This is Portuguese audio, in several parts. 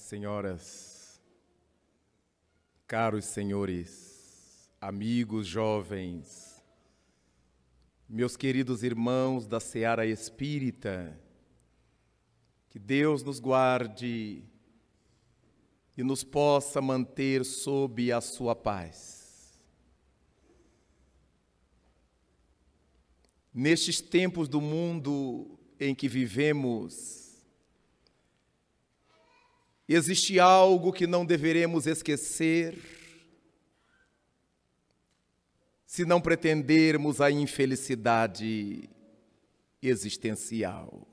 Caras senhoras, caros senhores, amigos jovens, meus queridos irmãos da seara espírita, que Deus nos guarde e nos possa manter sob a sua paz. Nestes tempos do mundo em que vivemos, Existe algo que não deveremos esquecer se não pretendermos a infelicidade existencial.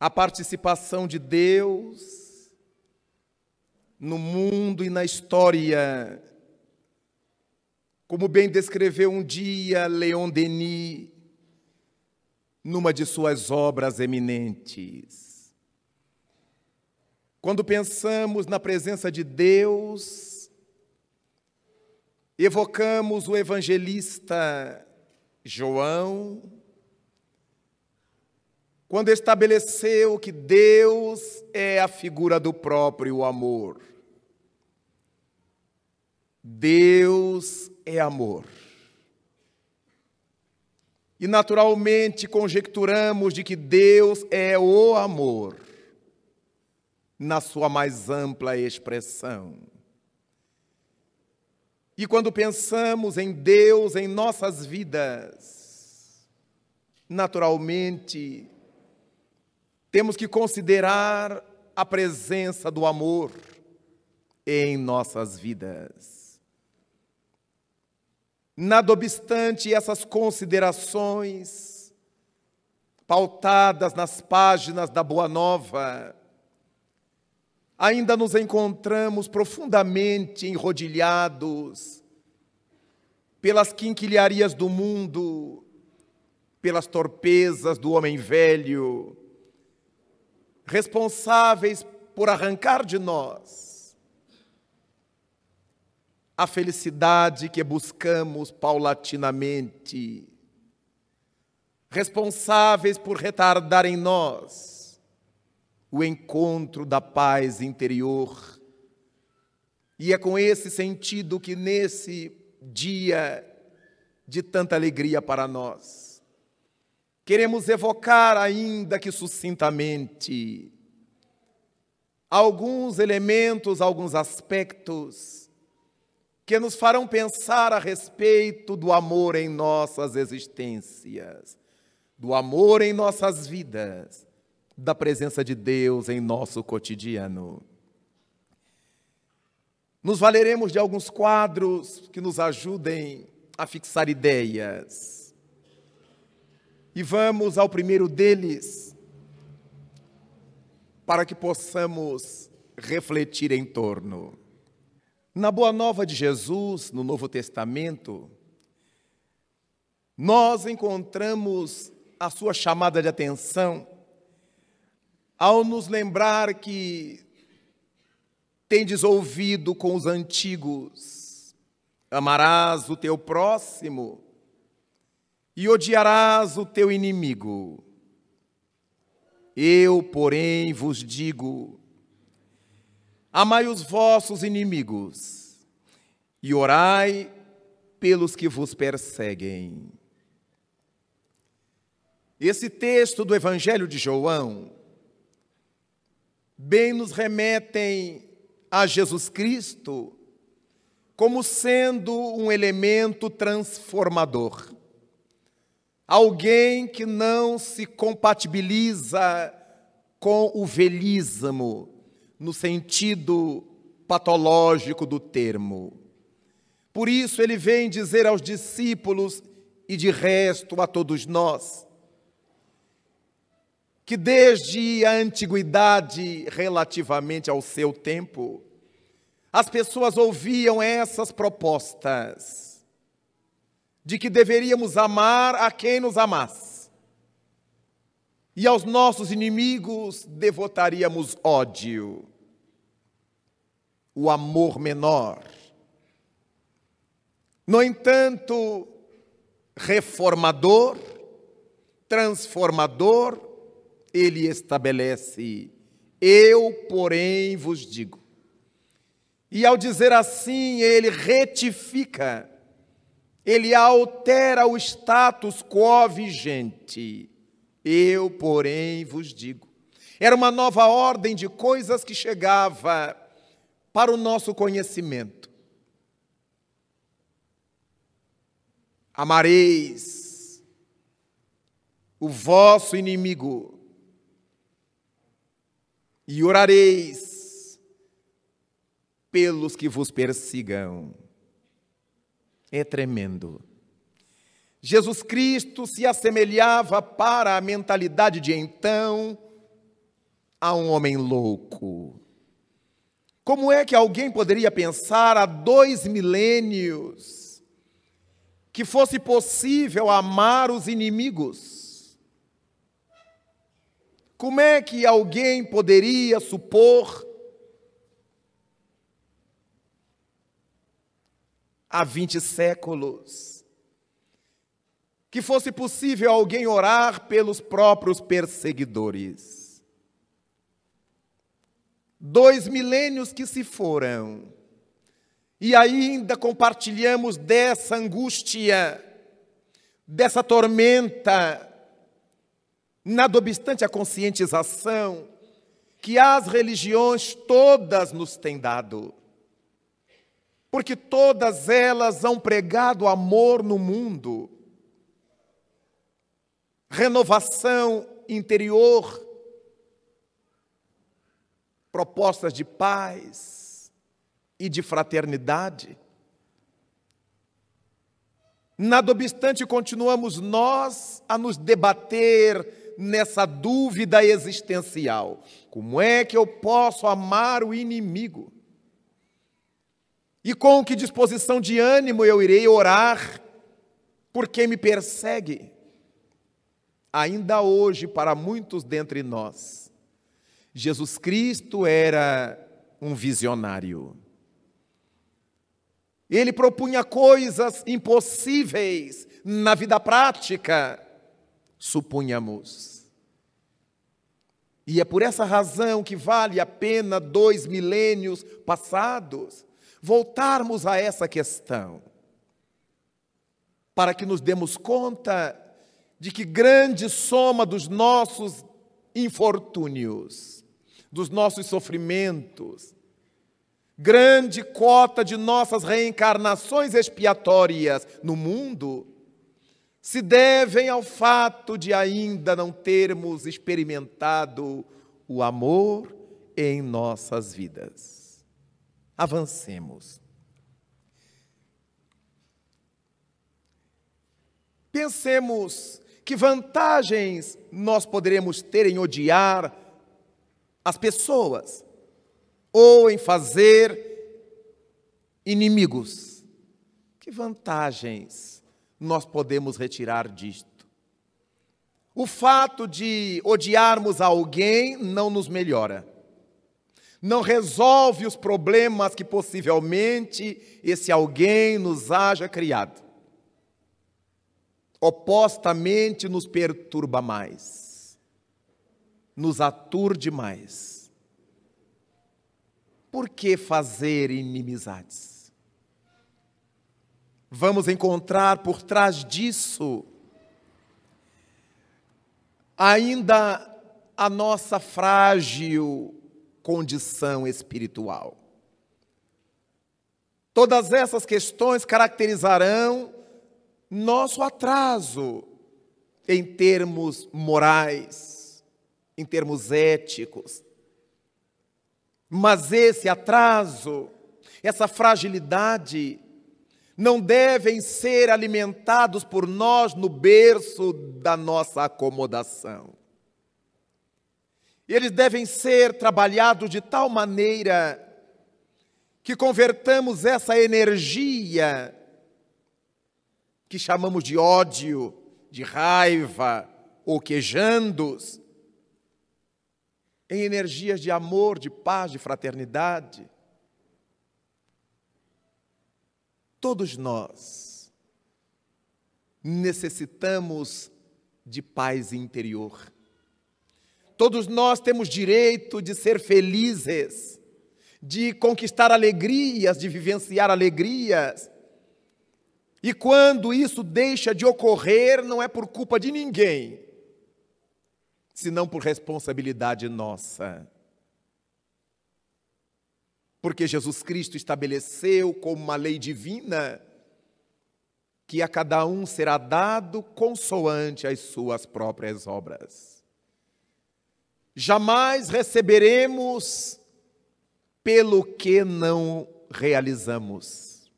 A participação de Deus no mundo e na história, como bem descreveu um dia Leon Denis numa de suas obras eminentes. Quando pensamos na presença de Deus, evocamos o evangelista João, quando estabeleceu que Deus é a figura do próprio amor. Deus é amor. E naturalmente conjecturamos de que Deus é o amor na sua mais ampla expressão. E quando pensamos em Deus em nossas vidas, naturalmente, temos que considerar a presença do amor em nossas vidas. Nada obstante essas considerações, pautadas nas páginas da Boa Nova, ainda nos encontramos profundamente enrodilhados pelas quinquilharias do mundo, pelas torpezas do homem velho, responsáveis por arrancar de nós a felicidade que buscamos paulatinamente, responsáveis por retardar em nós o encontro da paz interior. E é com esse sentido que nesse dia de tanta alegria para nós, queremos evocar, ainda que sucintamente, alguns elementos, alguns aspectos que nos farão pensar a respeito do amor em nossas existências, do amor em nossas vidas da presença de Deus em nosso cotidiano. Nos valeremos de alguns quadros que nos ajudem a fixar ideias. E vamos ao primeiro deles, para que possamos refletir em torno. Na Boa Nova de Jesus, no Novo Testamento, nós encontramos a sua chamada de atenção ao nos lembrar que tendes ouvido com os antigos, amarás o teu próximo e odiarás o teu inimigo. Eu, porém, vos digo: amai os vossos inimigos e orai pelos que vos perseguem. Esse texto do Evangelho de João bem nos remetem a Jesus Cristo como sendo um elemento transformador. Alguém que não se compatibiliza com o velismo, no sentido patológico do termo. Por isso ele vem dizer aos discípulos e de resto a todos nós: que desde a antiguidade, relativamente ao seu tempo, as pessoas ouviam essas propostas de que deveríamos amar a quem nos amasse e aos nossos inimigos devotaríamos ódio, o amor menor. No entanto, reformador, transformador, ele estabelece. Eu, porém, vos digo. E ao dizer assim, ele retifica, ele altera o status quo vigente. Eu, porém, vos digo. Era uma nova ordem de coisas que chegava para o nosso conhecimento. Amareis o vosso inimigo, e orareis pelos que vos persigam. É tremendo. Jesus Cristo se assemelhava para a mentalidade de então a um homem louco. Como é que alguém poderia pensar há dois milênios que fosse possível amar os inimigos? Como é que alguém poderia supor há 20 séculos que fosse possível alguém orar pelos próprios perseguidores? Dois milênios que se foram e ainda compartilhamos dessa angústia, dessa tormenta, Nada obstante a conscientização que as religiões todas nos têm dado. Porque todas elas hão pregado amor no mundo, renovação interior, propostas de paz e de fraternidade. Nada obstante, continuamos nós a nos debater nessa dúvida existencial: como é que eu posso amar o inimigo? E com que disposição de ânimo eu irei orar por quem me persegue? Ainda hoje, para muitos dentre nós, Jesus Cristo era um visionário. Ele propunha coisas impossíveis na vida prática suponhamos. E é por essa razão que vale a pena dois milênios passados voltarmos a essa questão, para que nos demos conta de que grande soma dos nossos infortúnios, dos nossos sofrimentos, grande cota de nossas reencarnações expiatórias no mundo se devem ao fato de ainda não termos experimentado o amor em nossas vidas. Avancemos. Pensemos que vantagens nós poderemos ter em odiar as pessoas ou em fazer inimigos. Que vantagens nós podemos retirar disto? O fato de odiarmos alguém não nos melhora, não resolve os problemas que possivelmente esse alguém nos haja criado. Opostamente, nos perturba mais, nos aturde mais. Por que fazer inimizades? vamos encontrar por trás disso ainda a nossa frágil condição espiritual. Todas essas questões caracterizarão nosso atraso em termos morais, em termos éticos. Mas esse atraso, essa fragilidade, não devem ser alimentados por nós no berço da nossa acomodação. Eles devem ser trabalhados de tal maneira que convertamos essa energia que chamamos de ódio, de raiva ou quejandos, em energias de amor, de paz, de fraternidade. Todos nós necessitamos de paz interior. Todos nós temos direito de ser felizes, de conquistar alegrias, de vivenciar alegrias. E quando isso deixa de ocorrer, não é por culpa de ninguém, senão por responsabilidade nossa porque Jesus Cristo estabeleceu como uma lei divina que a cada um será dado consoante as suas próprias obras. Jamais receberemos pelo que não realizamos.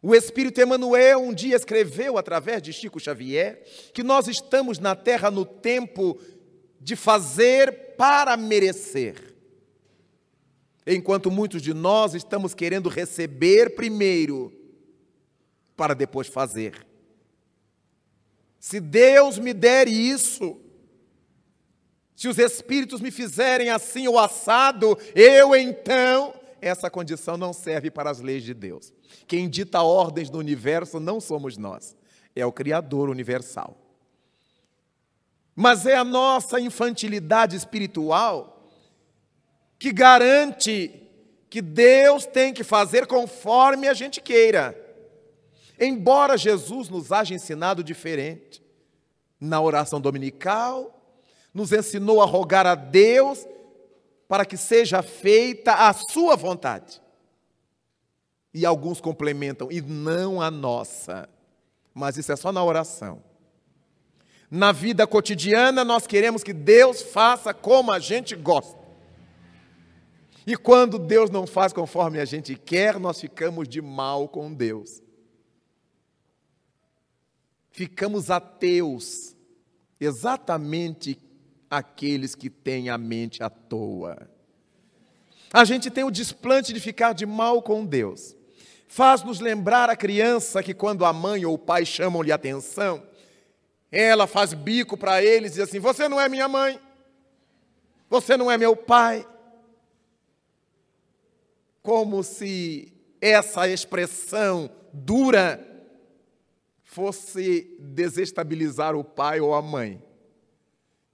O Espírito Emanuel um dia escreveu através de Chico Xavier que nós estamos na terra no tempo de fazer para merecer. Enquanto muitos de nós estamos querendo receber primeiro, para depois fazer. Se Deus me der isso, se os Espíritos me fizerem assim o assado, eu então. Essa condição não serve para as leis de Deus. Quem dita ordens no universo não somos nós, é o Criador universal. Mas é a nossa infantilidade espiritual que garante que Deus tem que fazer conforme a gente queira. Embora Jesus nos haja ensinado diferente, na oração dominical, nos ensinou a rogar a Deus para que seja feita a sua vontade. E alguns complementam, e não a nossa. Mas isso é só na oração. Na vida cotidiana, nós queremos que Deus faça como a gente gosta. E quando Deus não faz conforme a gente quer, nós ficamos de mal com Deus. Ficamos ateus, exatamente aqueles que têm a mente à toa. A gente tem o desplante de ficar de mal com Deus. Faz-nos lembrar a criança que, quando a mãe ou o pai chamam-lhe atenção, ela faz bico para eles e diz assim: Você não é minha mãe, você não é meu pai, como se essa expressão dura fosse desestabilizar o pai ou a mãe.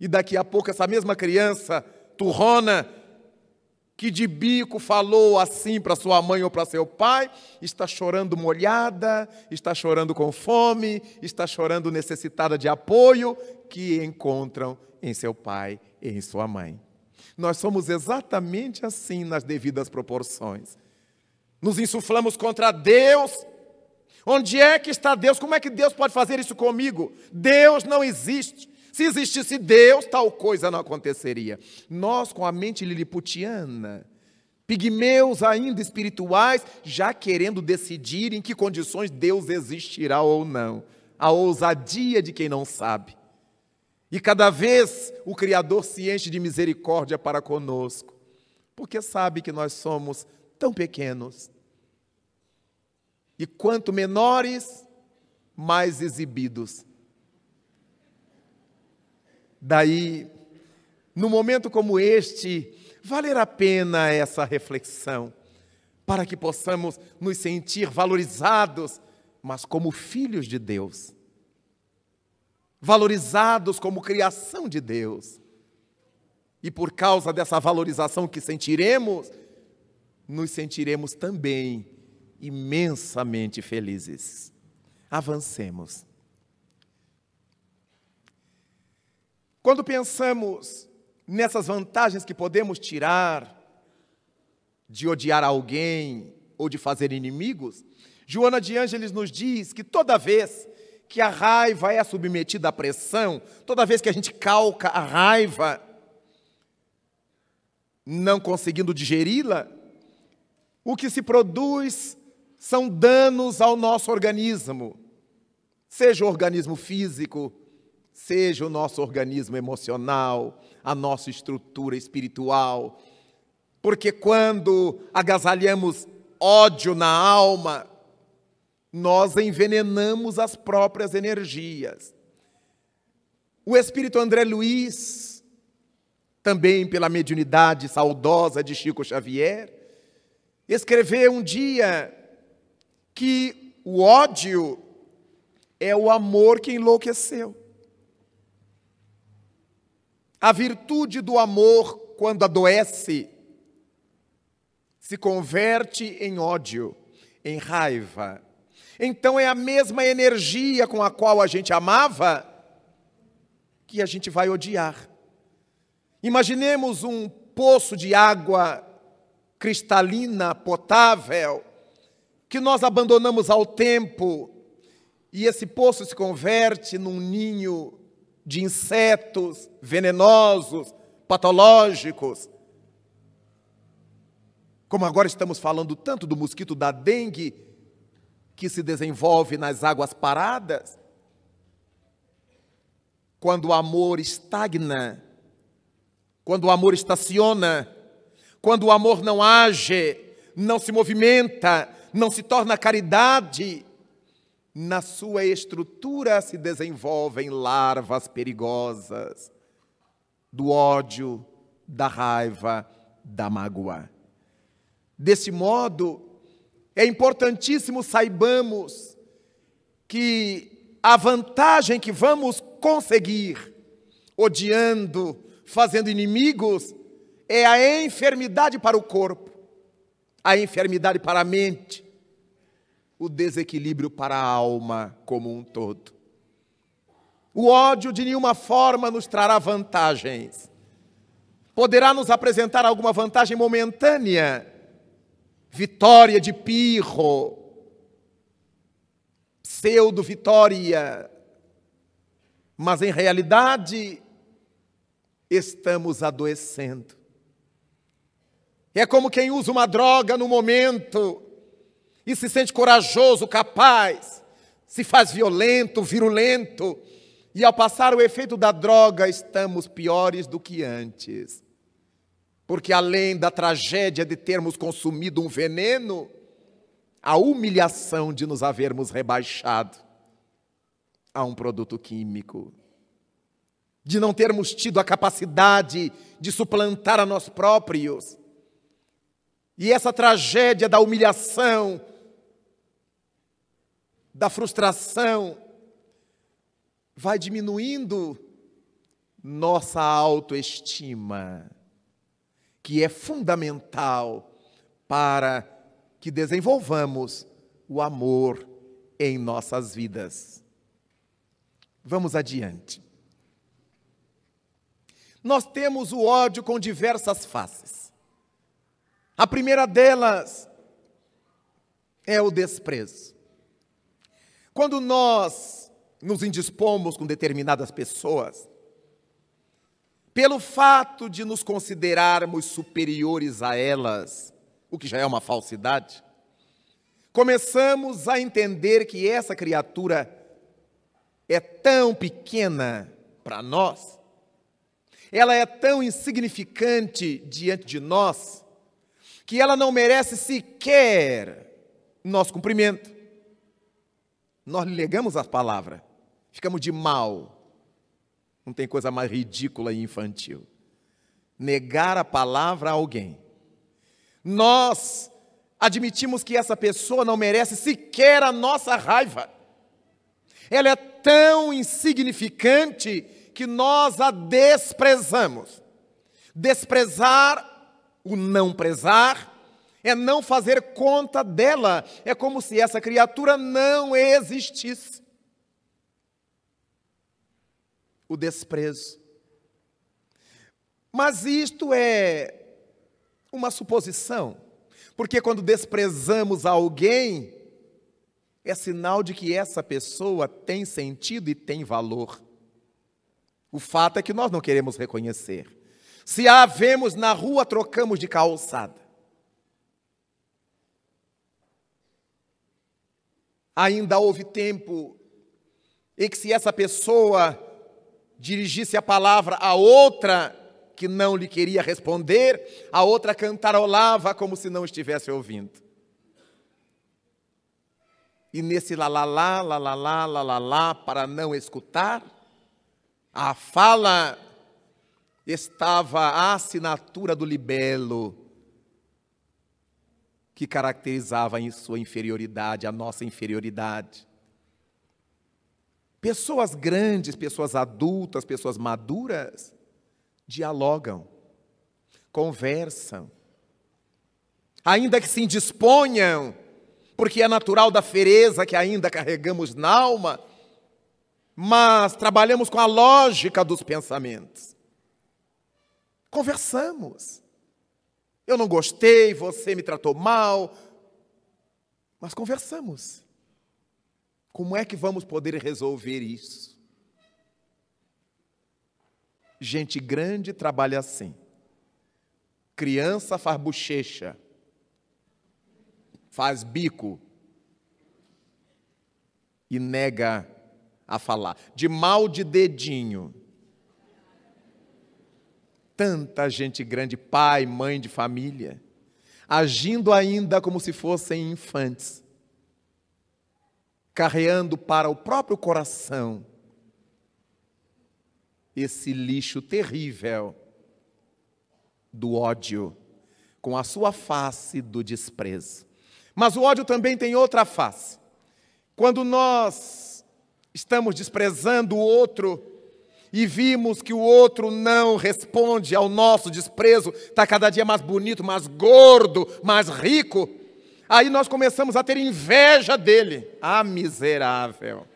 E daqui a pouco essa mesma criança turrona que de bico falou assim para sua mãe ou para seu pai, está chorando molhada, está chorando com fome, está chorando necessitada de apoio que encontram em seu pai e em sua mãe. Nós somos exatamente assim nas devidas proporções. Nos insuflamos contra Deus. Onde é que está Deus? Como é que Deus pode fazer isso comigo? Deus não existe. Se existisse Deus, tal coisa não aconteceria. Nós, com a mente liliputiana, pigmeus ainda espirituais, já querendo decidir em que condições Deus existirá ou não. A ousadia de quem não sabe. E cada vez o Criador se enche de misericórdia para conosco, porque sabe que nós somos tão pequenos. E quanto menores, mais exibidos. Daí, num momento como este, valer a pena essa reflexão, para que possamos nos sentir valorizados, mas como filhos de Deus valorizados como criação de Deus. E por causa dessa valorização que sentiremos, nos sentiremos também imensamente felizes. Avancemos. Quando pensamos nessas vantagens que podemos tirar de odiar alguém ou de fazer inimigos, Joana de Ângeles nos diz que toda vez que a raiva é submetida à pressão, toda vez que a gente calca a raiva, não conseguindo digeri-la, o que se produz são danos ao nosso organismo, seja o organismo físico, seja o nosso organismo emocional, a nossa estrutura espiritual. Porque quando agasalhamos ódio na alma, nós envenenamos as próprias energias. O espírito André Luiz, também pela mediunidade saudosa de Chico Xavier, escreveu um dia que o ódio é o amor que enlouqueceu. A virtude do amor, quando adoece, se converte em ódio, em raiva, então é a mesma energia com a qual a gente amava que a gente vai odiar. Imaginemos um poço de água cristalina, potável, que nós abandonamos ao tempo, e esse poço se converte num ninho de insetos venenosos, patológicos. Como agora estamos falando tanto do mosquito da dengue, que se desenvolve nas águas paradas, quando o amor estagna, quando o amor estaciona, quando o amor não age, não se movimenta, não se torna caridade, na sua estrutura se desenvolvem larvas perigosas do ódio, da raiva, da mágoa. Desse modo, é importantíssimo saibamos que a vantagem que vamos conseguir odiando, fazendo inimigos, é a enfermidade para o corpo, a enfermidade para a mente, o desequilíbrio para a alma como um todo. O ódio de nenhuma forma nos trará vantagens. Poderá nos apresentar alguma vantagem momentânea, Vitória de Pirro, pseudo-vitória, mas em realidade estamos adoecendo. É como quem usa uma droga no momento e se sente corajoso, capaz, se faz violento, virulento, e ao passar o efeito da droga estamos piores do que antes. Porque além da tragédia de termos consumido um veneno, a humilhação de nos havermos rebaixado a um produto químico, de não termos tido a capacidade de suplantar a nós próprios. E essa tragédia da humilhação, da frustração, vai diminuindo nossa autoestima que é fundamental para que desenvolvamos o amor em nossas vidas. Vamos adiante. Nós temos o ódio com diversas faces. A primeira delas é o desprezo. Quando nós nos indispomos com determinadas pessoas, pelo fato de nos considerarmos superiores a elas, o que já é uma falsidade, começamos a entender que essa criatura é tão pequena para nós, ela é tão insignificante diante de nós, que ela não merece sequer nosso cumprimento. Nós lhe negamos a palavra, ficamos de mal não tem coisa mais ridícula e infantil. Negar a palavra a alguém. Nós admitimos que essa pessoa não merece sequer a nossa raiva. Ela é tão insignificante que nós a desprezamos. Desprezar, o não prezar, é não fazer conta dela, é como se essa criatura não existisse o desprezo. Mas isto é uma suposição, porque quando desprezamos alguém, é sinal de que essa pessoa tem sentido e tem valor. O fato é que nós não queremos reconhecer. Se a vemos na rua, trocamos de calçada. Ainda houve tempo em que, se essa pessoa dirigisse a palavra a outra que não lhe queria responder, a outra cantarolava como se não estivesse ouvindo. E nesse lalalá, lalalá, lalalá, para não escutar, a fala estava a assinatura do libelo que caracterizava em sua inferioridade, a nossa inferioridade. Pessoas grandes, pessoas adultas, pessoas maduras, dialogam, conversam, ainda que se indisponham, porque é natural da fereza que ainda carregamos na alma, mas trabalhamos com a lógica dos pensamentos. Conversamos. Eu não gostei, você me tratou mal, mas conversamos. Como é que vamos poder resolver isso? Gente grande trabalha assim. Criança faz bochecha, faz bico e nega a falar. De mal de dedinho. Tanta gente grande, pai, mãe de família, agindo ainda como se fossem infantes carreando para o próprio coração esse lixo terrível do ódio, com a sua face do desprezo. Mas o ódio também tem outra face. Quando nós estamos desprezando o outro e vimos que o outro não responde ao nosso desprezo, está cada dia mais bonito, mais gordo, mais rico, Aí nós começamos a ter inveja dele. Ah, miserável.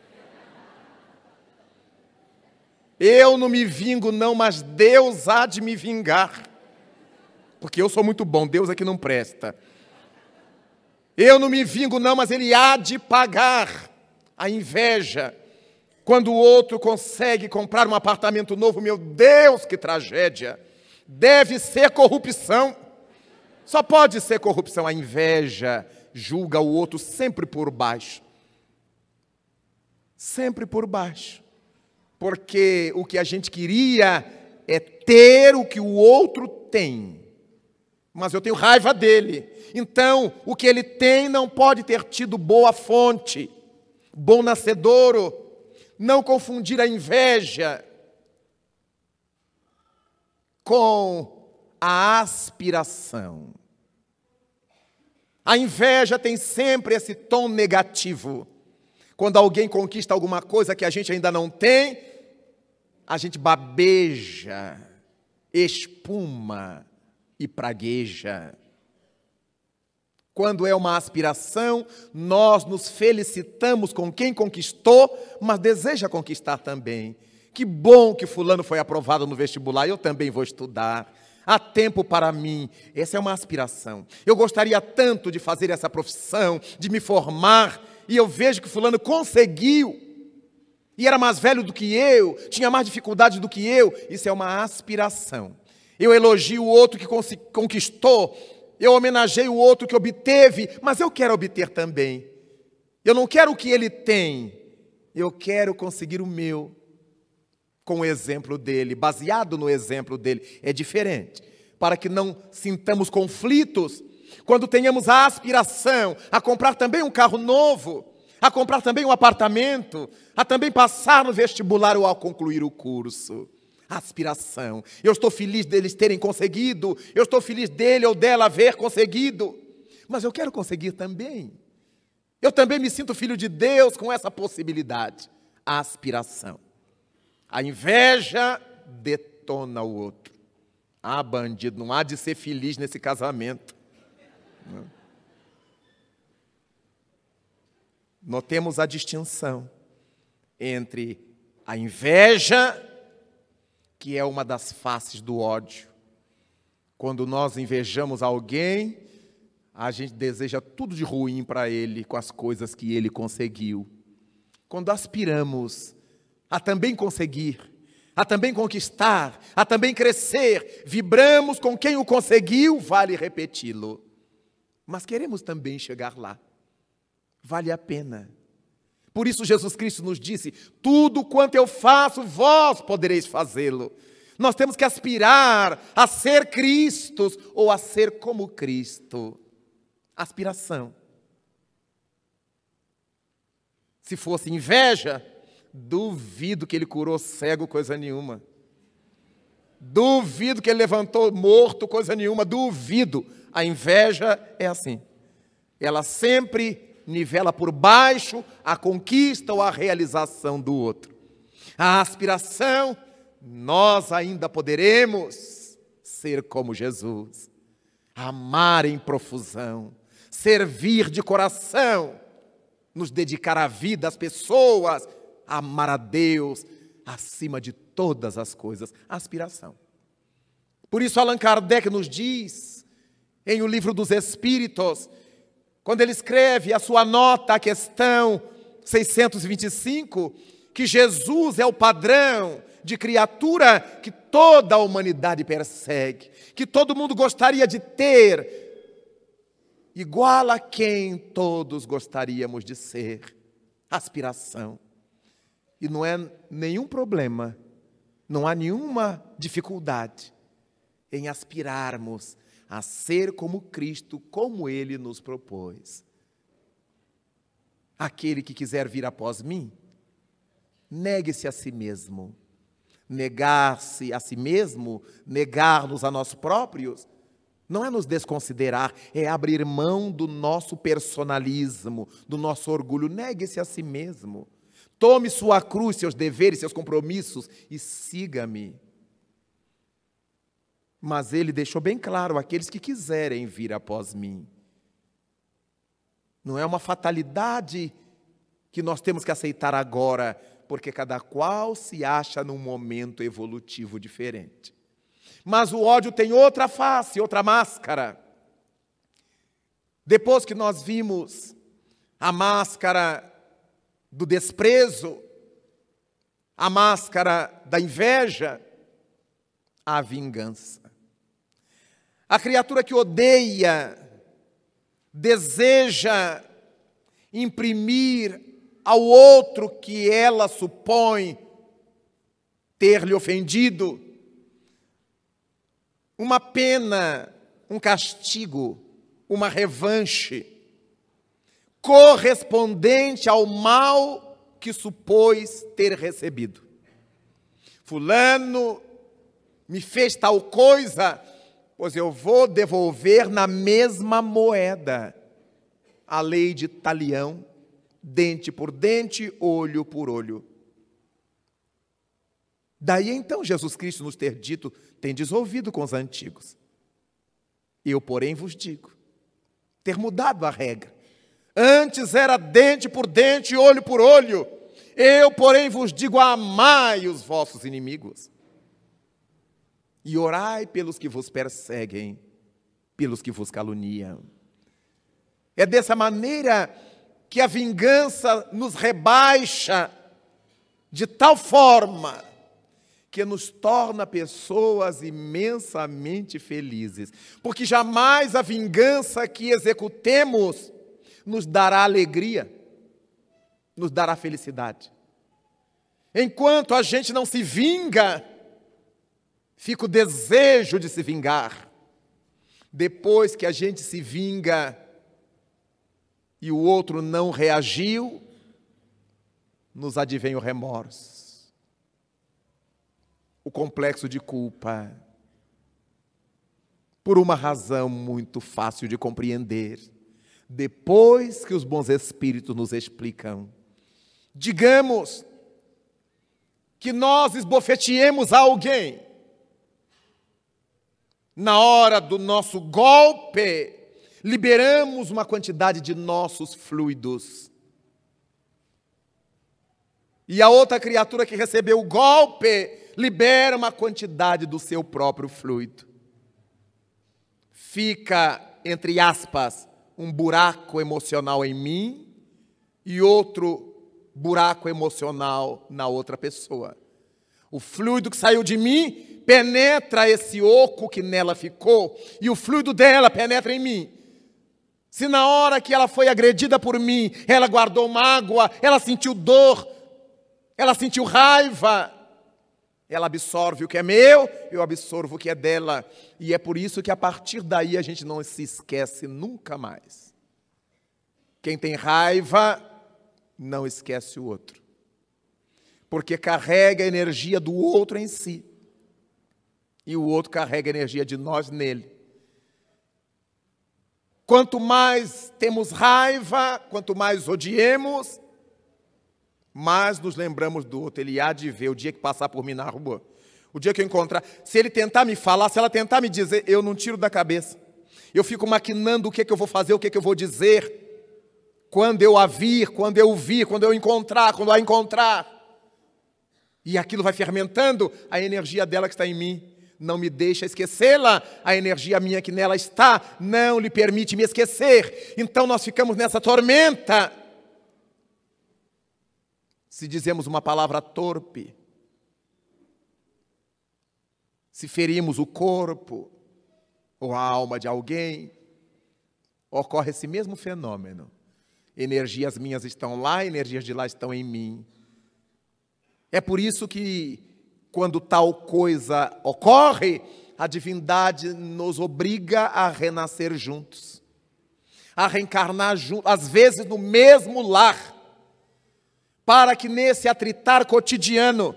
Eu não me vingo, não, mas Deus há de me vingar. Porque eu sou muito bom, Deus é que não presta. Eu não me vingo, não, mas Ele há de pagar a inveja. Quando o outro consegue comprar um apartamento novo, meu Deus, que tragédia! Deve ser corrupção. Só pode ser corrupção. A inveja julga o outro sempre por baixo. Sempre por baixo. Porque o que a gente queria é ter o que o outro tem. Mas eu tenho raiva dele. Então, o que ele tem não pode ter tido boa fonte, bom nascedouro. Não confundir a inveja com a aspiração. A inveja tem sempre esse tom negativo. Quando alguém conquista alguma coisa que a gente ainda não tem, a gente babeja, espuma e pragueja. Quando é uma aspiração, nós nos felicitamos com quem conquistou, mas deseja conquistar também. Que bom que Fulano foi aprovado no vestibular, eu também vou estudar há tempo para mim. Essa é uma aspiração. Eu gostaria tanto de fazer essa profissão, de me formar, e eu vejo que Fulano conseguiu. E era mais velho do que eu, tinha mais dificuldade do que eu. Isso é uma aspiração. Eu elogio o outro que conquistou, eu homenageio o outro que obteve, mas eu quero obter também. Eu não quero o que ele tem, eu quero conseguir o meu com o exemplo dele, baseado no exemplo dele, é diferente, para que não sintamos conflitos quando tenhamos a aspiração a comprar também um carro novo, a comprar também um apartamento, a também passar no vestibular ou ao concluir o curso. Aspiração. Eu estou feliz deles terem conseguido, eu estou feliz dele ou dela haver conseguido, mas eu quero conseguir também. Eu também me sinto filho de Deus com essa possibilidade. Aspiração. A inveja detona o outro. Ah, bandido, não há de ser feliz nesse casamento. Notemos a distinção entre a inveja, que é uma das faces do ódio. Quando nós invejamos alguém, a gente deseja tudo de ruim para ele com as coisas que ele conseguiu. Quando aspiramos a também conseguir a também conquistar, a também crescer. Vibramos com quem o conseguiu, vale repeti-lo. Mas queremos também chegar lá. Vale a pena. Por isso Jesus Cristo nos disse: tudo quanto eu faço, vós podereis fazê-lo. Nós temos que aspirar a ser Cristos ou a ser como Cristo. Aspiração. Se fosse inveja, Duvido que ele curou cego coisa nenhuma. Duvido que ele levantou morto coisa nenhuma. Duvido. A inveja é assim. Ela sempre nivela por baixo a conquista ou a realização do outro. A aspiração, nós ainda poderemos ser como Jesus, amar em profusão, servir de coração, nos dedicar à vida, às pessoas, amar a Deus acima de todas as coisas, aspiração. Por isso Allan Kardec nos diz, em O Livro dos Espíritos, quando ele escreve a sua nota à questão 625, que Jesus é o padrão de criatura que toda a humanidade persegue, que todo mundo gostaria de ter, igual a quem todos gostaríamos de ser. Aspiração e não é nenhum problema, não há nenhuma dificuldade em aspirarmos a ser como Cristo, como ele nos propôs. Aquele que quiser vir após mim, negue-se a si mesmo. Negar-se a si mesmo, negar-nos a nós próprios, não é nos desconsiderar, é abrir mão do nosso personalismo, do nosso orgulho. Negue-se a si mesmo. Tome sua cruz, seus deveres, seus compromissos e siga-me. Mas ele deixou bem claro: aqueles que quiserem vir após mim. Não é uma fatalidade que nós temos que aceitar agora, porque cada qual se acha num momento evolutivo diferente. Mas o ódio tem outra face, outra máscara. Depois que nós vimos a máscara do desprezo, a máscara da inveja, a vingança. A criatura que odeia, deseja imprimir ao outro que ela supõe ter-lhe ofendido uma pena, um castigo, uma revanche correspondente ao mal que supôs ter recebido. Fulano me fez tal coisa, pois eu vou devolver na mesma moeda. A lei de talião, dente por dente, olho por olho. Daí então Jesus Cristo nos ter dito: tendes ouvido com os antigos. Eu, porém, vos digo: ter mudado a regra, Antes era dente por dente, olho por olho. Eu, porém, vos digo: amai os vossos inimigos. E orai pelos que vos perseguem, pelos que vos caluniam. É dessa maneira que a vingança nos rebaixa de tal forma que nos torna pessoas imensamente felizes, porque jamais a vingança que executemos nos dará alegria, nos dará felicidade. Enquanto a gente não se vinga, fica o desejo de se vingar. Depois que a gente se vinga e o outro não reagiu, nos advém o remorso, o complexo de culpa, por uma razão muito fácil de compreender depois que os bons espíritos nos explicam. Digamos que nós esbofeteemos alguém na hora do nosso golpe, liberamos uma quantidade de nossos fluidos. E a outra criatura que recebeu o golpe libera uma quantidade do seu próprio fluido. Fica, entre aspas, um buraco emocional em mim e outro buraco emocional na outra pessoa. O fluido que saiu de mim penetra esse oco que nela ficou e o fluido dela penetra em mim. Se na hora que ela foi agredida por mim, ela guardou mágoa, ela sentiu dor, ela sentiu raiva, ela absorve o que é meu, eu absorvo o que é dela. E é por isso que a partir daí a gente não se esquece nunca mais. Quem tem raiva não esquece o outro. Porque carrega a energia do outro em si. E o outro carrega a energia de nós nele. Quanto mais temos raiva, quanto mais odiemos, mas nos lembramos do outro, ele há de ver o dia que passar por mim na rua, o dia que eu encontrar. Se ele tentar me falar, se ela tentar me dizer, eu não tiro da cabeça. Eu fico maquinando o que, é que eu vou fazer, o que, é que eu vou dizer. Quando eu a vir, quando eu vir, quando eu encontrar, quando a encontrar. E aquilo vai fermentando a energia dela que está em mim. Não me deixa esquecê-la, a energia minha que nela está, não lhe permite me esquecer. Então nós ficamos nessa tormenta se dizemos uma palavra torpe, se ferimos o corpo ou a alma de alguém, ocorre esse mesmo fenômeno. Energias minhas estão lá, energias de lá estão em mim. É por isso que, quando tal coisa ocorre, a divindade nos obriga a renascer juntos, a reencarnar juntos, às vezes no mesmo lar, para que nesse atritar cotidiano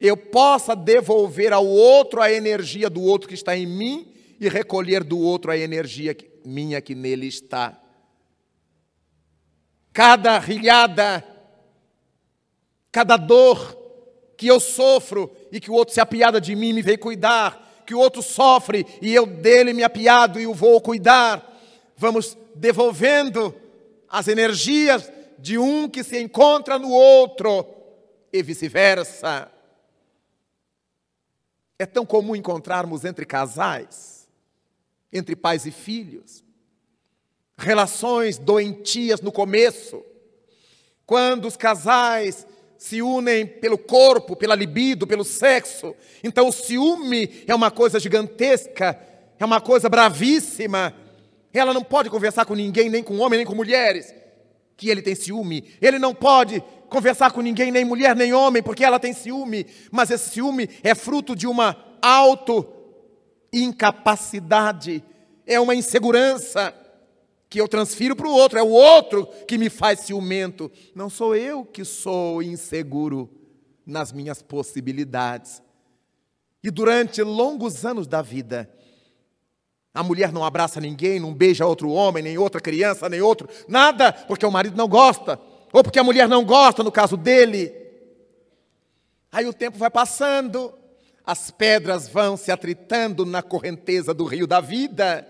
eu possa devolver ao outro a energia do outro que está em mim e recolher do outro a energia minha que nele está. Cada rilhada, cada dor que eu sofro e que o outro se apiada de mim, me vem cuidar, que o outro sofre e eu dele me apiado e o vou cuidar. Vamos devolvendo as energias de um que se encontra no outro e vice-versa. É tão comum encontrarmos entre casais, entre pais e filhos, relações doentias no começo, quando os casais se unem pelo corpo, pela libido, pelo sexo. Então o ciúme é uma coisa gigantesca, é uma coisa bravíssima. Ela não pode conversar com ninguém, nem com homem, nem com mulheres que ele tem ciúme. Ele não pode conversar com ninguém, nem mulher, nem homem, porque ela tem ciúme. Mas esse ciúme é fruto de uma auto-incapacidade, é uma insegurança que eu transfiro para o outro, é o outro que me faz ciumento. Não sou eu que sou inseguro nas minhas possibilidades. E durante longos anos da vida, a mulher não abraça ninguém, não beija outro homem, nem outra criança, nem outro, nada, porque o marido não gosta, ou porque a mulher não gosta, no caso dele. Aí o tempo vai passando, as pedras vão se atritando na correnteza do rio da vida,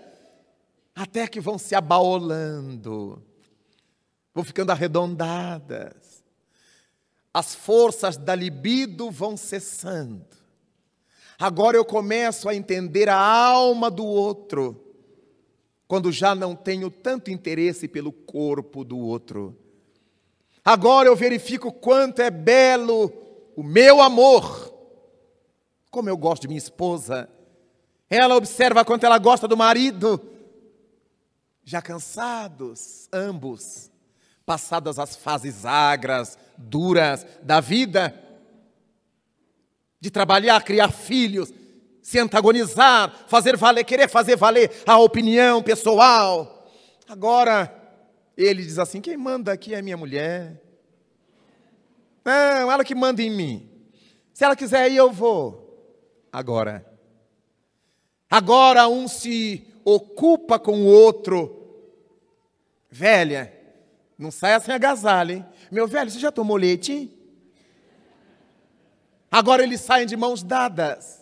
até que vão se abaolando, vão ficando arredondadas, as forças da libido vão cessando Agora eu começo a entender a alma do outro, quando já não tenho tanto interesse pelo corpo do outro. Agora eu verifico quanto é belo o meu amor. Como eu gosto de minha esposa. Ela observa quanto ela gosta do marido. Já cansados, ambos, passadas as fases agras, duras da vida, de trabalhar, criar filhos, se antagonizar, fazer valer, querer fazer valer a opinião pessoal. Agora, ele diz assim: quem manda aqui é minha mulher. Não, ela que manda em mim. Se ela quiser ir, eu vou. Agora. Agora um se ocupa com o outro. Velha, não sai assim agasalho, hein? Meu velho, você já tomou leite? Agora eles saem de mãos dadas.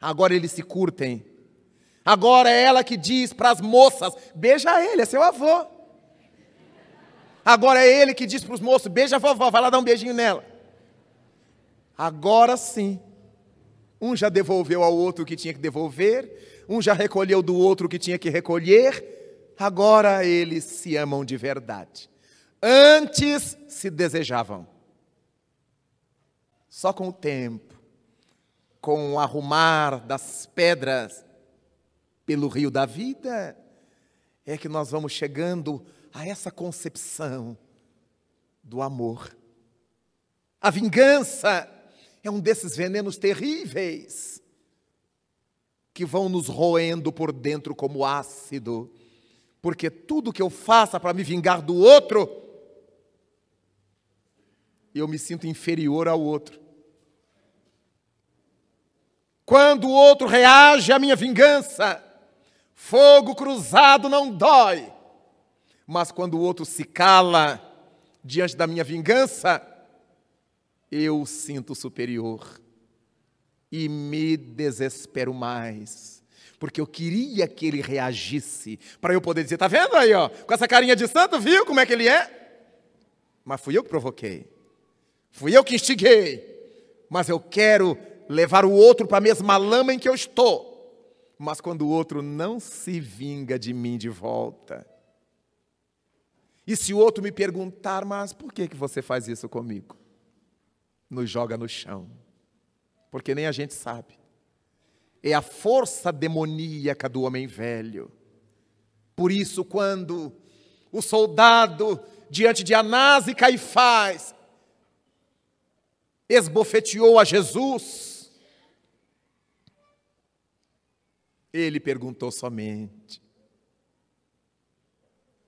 Agora eles se curtem. Agora é ela que diz para as moças: beija ele, é seu avô. Agora é ele que diz para os moços: beija a vovó, vai lá dar um beijinho nela. Agora sim, um já devolveu ao outro o que tinha que devolver, um já recolheu do outro o que tinha que recolher. Agora eles se amam de verdade. Antes se desejavam. Só com o tempo, com o arrumar das pedras pelo rio da vida, é que nós vamos chegando a essa concepção do amor. A vingança é um desses venenos terríveis que vão nos roendo por dentro como ácido, porque tudo que eu faça para me vingar do outro, eu me sinto inferior ao outro. Quando o outro reage à minha vingança, fogo cruzado não dói. Mas quando o outro se cala diante da minha vingança, eu sinto superior e me desespero mais. Porque eu queria que ele reagisse, para eu poder dizer: tá vendo aí, ó, com essa carinha de santo, viu como é que ele é? Mas fui eu que provoquei, fui eu que instiguei, mas eu quero levar o outro para a mesma lama em que eu estou. Mas quando o outro não se vinga de mim de volta, e se o outro me perguntar, mas por que, que você faz isso comigo? Nos joga no chão, porque nem a gente sabe. É a força demoníaca do homem velho. Por isso, quando o soldado, diante de Anás e Caifás, esbofeteou a Jesus, Ele perguntou somente: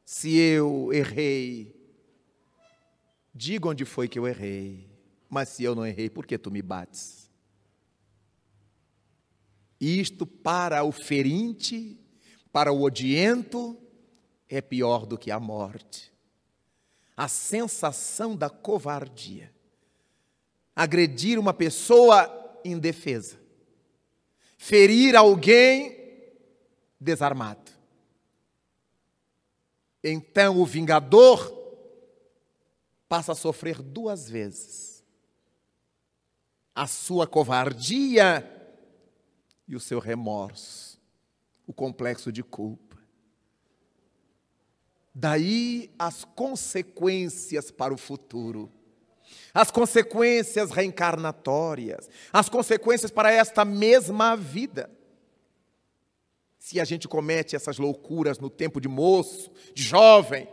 Se eu errei, diga onde foi que eu errei, mas se eu não errei, por que tu me bates? Isto para o ferinte, para o odiento, é pior do que a morte. A sensação da covardia. Agredir uma pessoa indefesa. Ferir alguém desarmado. Então o vingador passa a sofrer duas vezes: a sua covardia e o seu remorso, o complexo de culpa. Daí as consequências para o futuro as consequências reencarnatórias, as consequências para esta mesma vida se a gente comete essas loucuras no tempo de moço, de jovem.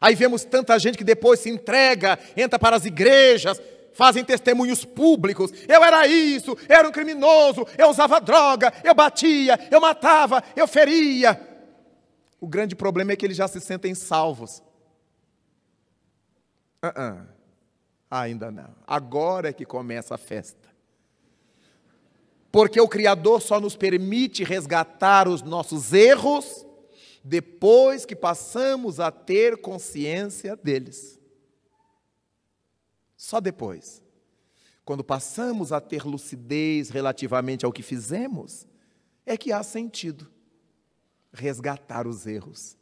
Aí vemos tanta gente que depois se entrega, entra para as igrejas, fazem testemunhos públicos. Eu era isso, eu era um criminoso, eu usava droga, eu batia, eu matava, eu feria. O grande problema é que eles já se sentem salvos. Uh -uh. Ainda não. Agora é que começa a festa porque o Criador só nos permite resgatar os nossos erros depois que passamos a ter consciência deles. Só depois. Quando passamos a ter lucidez relativamente ao que fizemos, é que há sentido resgatar os erros.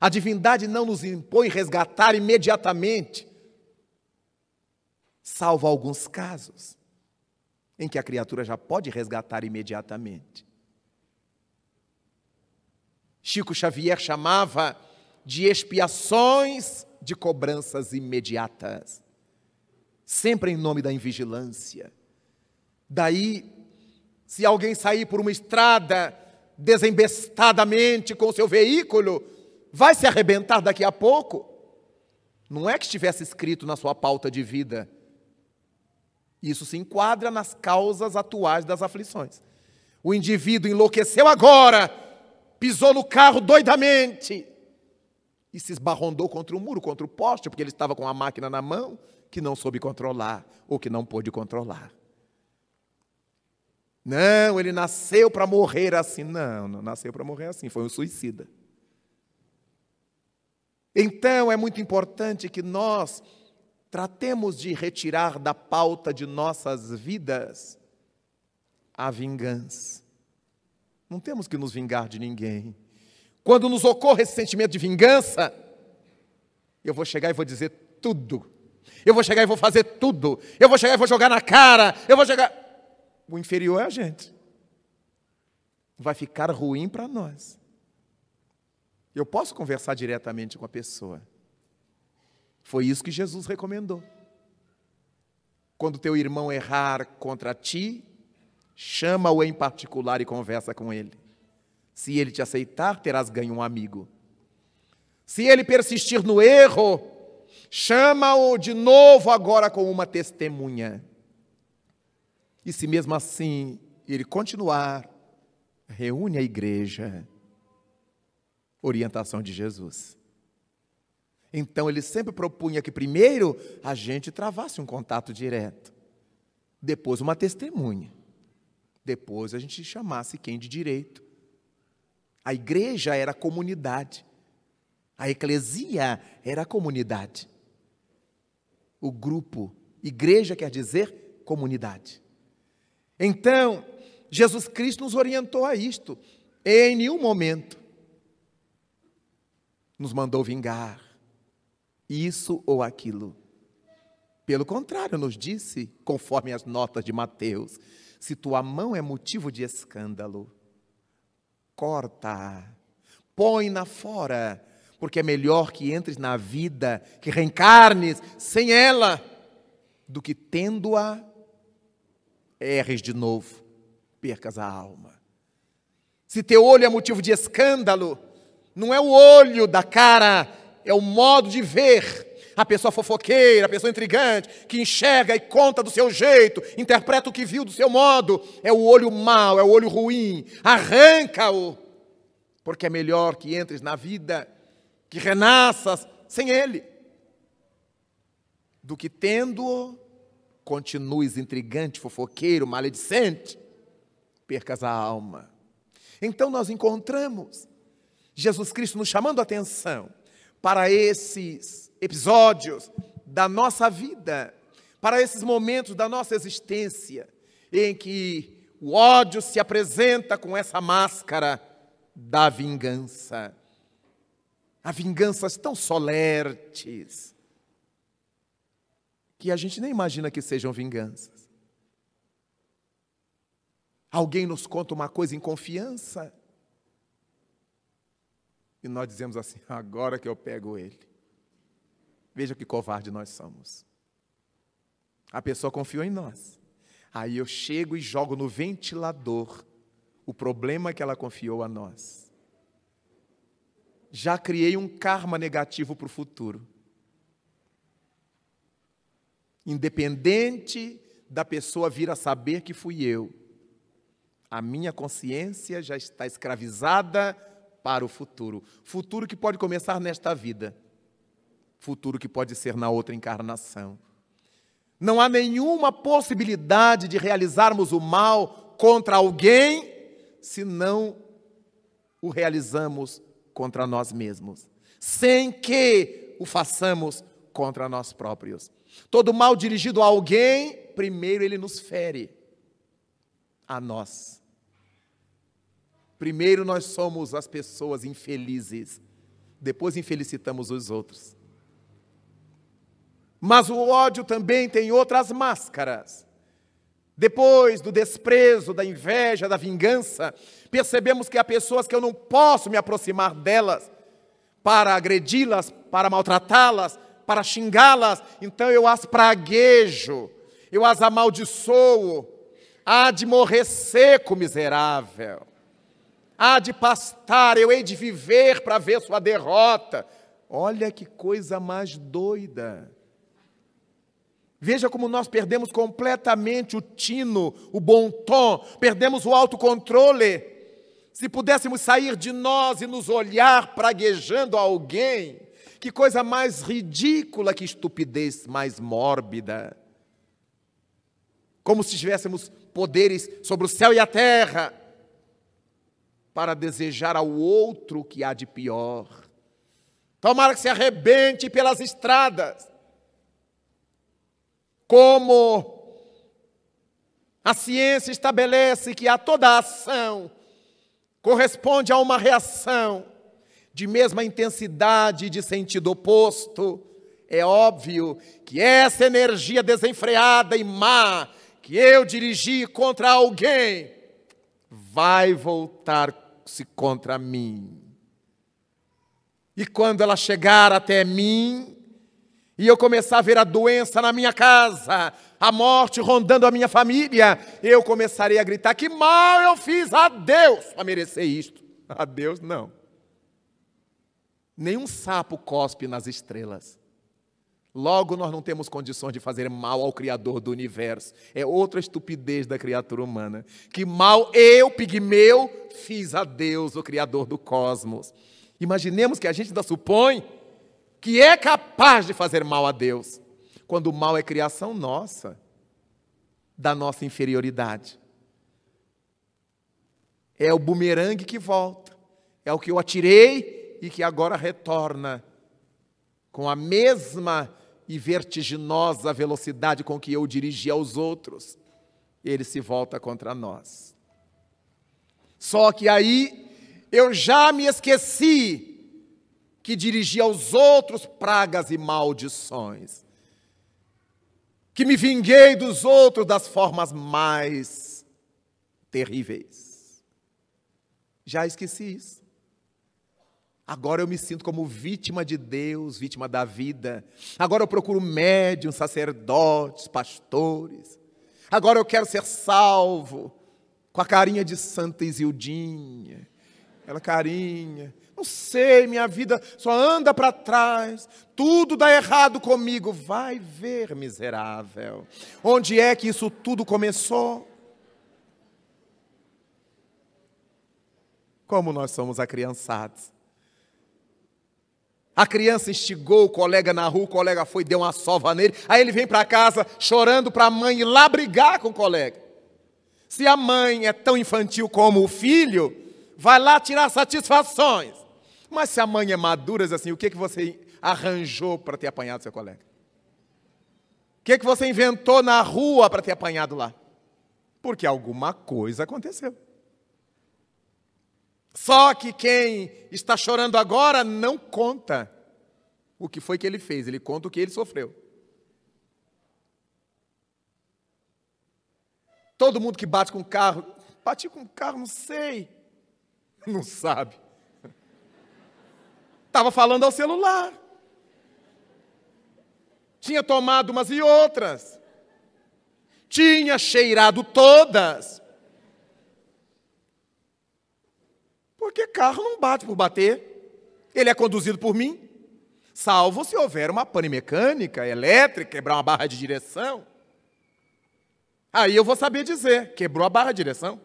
A divindade não nos impõe resgatar imediatamente, salvo alguns casos em que a criatura já pode resgatar imediatamente. Chico Xavier chamava de expiações de cobranças imediatas, sempre em nome da invigilância. Daí, se alguém sair por uma estrada desembestadamente com seu veículo, vai se arrebentar daqui a pouco. Não é que estivesse escrito na sua pauta de vida isso se enquadra nas causas atuais das aflições. O indivíduo enlouqueceu agora, pisou no carro doidamente e se esbarrondou contra o muro, contra o poste, porque ele estava com a máquina na mão que não soube controlar ou que não pôde controlar. Não, ele nasceu para morrer assim. Não, não nasceu para morrer assim, foi um suicida. Então é muito importante que nós tratemos de retirar da pauta de nossas vidas a vingança. Não temos que nos vingar de ninguém. Quando nos ocorre esse sentimento de vingança, eu vou chegar e vou dizer tudo. Eu vou chegar e vou fazer tudo. Eu vou chegar e vou jogar na cara. Eu vou chegar. O inferior é a gente. Vai ficar ruim para nós. Eu posso conversar diretamente com a pessoa. Foi isso que Jesus recomendou. Quando teu irmão errar contra ti, chama-o em particular e conversa com ele. Se ele te aceitar, terás ganho um amigo. Se ele persistir no erro, chama-o de novo agora com uma testemunha. E se mesmo assim ele continuar, reúne a igreja. Orientação de Jesus. Então ele sempre propunha que primeiro a gente travasse um contato direto, depois uma testemunha, depois a gente chamasse quem de direito. A igreja era a comunidade, a eclesia era a comunidade, o grupo. Igreja quer dizer comunidade. Então, Jesus Cristo nos orientou a isto. Em nenhum momento nos mandou vingar, isso ou aquilo. Pelo contrário, nos disse, conforme as notas de Mateus, se tua mão é motivo de escândalo, corta, põe-na fora, porque é melhor que entres na vida, que reencarnes sem ela, do que tendo-a, erres de novo, percas a alma. Se teu olho é motivo de escândalo, não é o olho da cara é o modo de ver. A pessoa fofoqueira, a pessoa intrigante, que enxerga e conta do seu jeito, interpreta o que viu do seu modo, é o olho mau, é o olho ruim. Arranca-o, porque é melhor que entres na vida, que renasças sem ele, do que tendo-o, continues intrigante, fofoqueiro, maledicente, percas a alma. Então nós encontramos Jesus Cristo nos chamando a atenção para esses episódios da nossa vida, para esses momentos da nossa existência em que o ódio se apresenta com essa máscara da vingança. Há vinganças tão solertes que a gente nem imagina que sejam vinganças. Alguém nos conta uma coisa em confiança e nós dizemos assim: agora que eu pego ele. Veja que covarde nós somos. A pessoa confiou em nós. Aí eu chego e jogo no ventilador o problema que ela confiou a nós. Já criei um karma negativo para o futuro. Independente da pessoa vir a saber que fui eu, a minha consciência já está escravizada para o futuro. Futuro que pode começar nesta vida, futuro que pode ser na outra encarnação. Não há nenhuma possibilidade de realizarmos o mal contra alguém se não o realizamos contra nós mesmos, sem que o façamos contra nós próprios. Todo mal dirigido a alguém, primeiro ele nos fere a nós. Primeiro nós somos as pessoas infelizes, depois infelicitamos os outros. Mas o ódio também tem outras máscaras. Depois do desprezo, da inveja, da vingança, percebemos que há pessoas que eu não posso me aproximar delas para agredi-las, para maltratá-las, para xingá-las, então eu as praguejo, eu as amaldiçoo. Há de morrer seco, miserável há de pastar, eu hei de viver para ver sua derrota. Olha que coisa mais doida. Veja como nós perdemos completamente o tino, o bom tom, perdemos o autocontrole. Se pudéssemos sair de nós e nos olhar praguejando a alguém, que coisa mais ridícula, que estupidez mais mórbida. Como se tivéssemos poderes sobre o céu e a terra para desejar ao outro o que há de pior. Tomara que se arrebente pelas estradas, como a ciência estabelece que a toda ação corresponde a uma reação de mesma intensidade e de sentido oposto. É óbvio que essa energia desenfreada e má que eu dirigi contra alguém vai voltar se contra mim. E quando ela chegar até mim, e eu começar a ver a doença na minha casa, a morte rondando a minha família, eu começarei a gritar: que mal eu fiz a Deus para merecer isto. A Deus não. Nenhum sapo cospe nas estrelas. Logo, nós não temos condições de fazer mal ao Criador do universo. É outra estupidez da criatura humana. Que mal eu, pigmeu, fiz a Deus, o Criador do cosmos. Imaginemos que a gente ainda supõe que é capaz de fazer mal a Deus, quando o mal é criação nossa, da nossa inferioridade. É o bumerangue que volta, é o que eu atirei e que agora retorna com a mesma e vertiginosa velocidade com que eu dirigi aos outros, ele se volta contra nós. Só que aí eu já me esqueci que dirigi aos outros pragas e maldições, que me vinguei dos outros das formas mais terríveis. Já esqueci isso. Agora eu me sinto como vítima de Deus, vítima da vida. Agora eu procuro médiums, sacerdotes, pastores. Agora eu quero ser salvo. Com a carinha de Santa Isildinha. Ela carinha. Não sei, minha vida só anda para trás. Tudo dá errado comigo. Vai ver, miserável. Onde é que isso tudo começou? Como nós somos acriançados a criança instigou o colega na rua, o colega foi, deu uma sova nele. Aí ele vem para casa chorando para a mãe ir lá brigar com o colega. Se a mãe é tão infantil como o filho, vai lá tirar satisfações. Mas se a mãe é madura, assim, o que, que você arranjou para ter apanhado seu colega? O que, que você inventou na rua para ter apanhado lá? Porque alguma coisa aconteceu. Só que quem está chorando agora não conta o que foi que ele fez, ele conta o que ele sofreu. Todo mundo que bate com o carro, bati com o carro, não sei. Não sabe. Estava falando ao celular. Tinha tomado umas e outras. Tinha cheirado todas. Porque carro não bate por bater. Ele é conduzido por mim. Salvo se houver uma pane mecânica, elétrica, quebrar uma barra de direção. Aí eu vou saber dizer: quebrou a barra de direção,